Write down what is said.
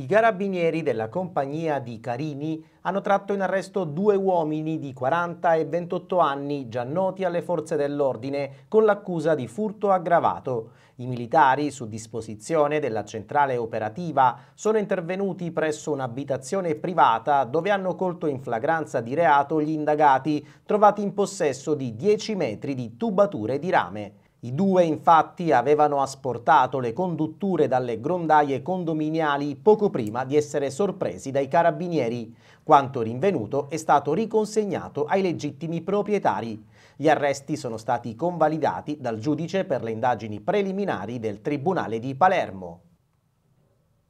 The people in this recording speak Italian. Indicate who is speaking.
Speaker 1: I carabinieri della compagnia di Carini hanno tratto in arresto due uomini di 40 e 28 anni già noti alle forze dell'ordine con l'accusa di furto aggravato. I militari, su disposizione della centrale operativa, sono intervenuti presso un'abitazione privata dove hanno colto in flagranza di reato gli indagati, trovati in possesso di 10 metri di tubature di rame. I due infatti avevano asportato le condutture dalle grondaie condominiali poco prima di essere sorpresi dai carabinieri. Quanto rinvenuto è stato riconsegnato ai legittimi proprietari. Gli arresti sono stati convalidati dal giudice per le indagini preliminari del Tribunale di Palermo.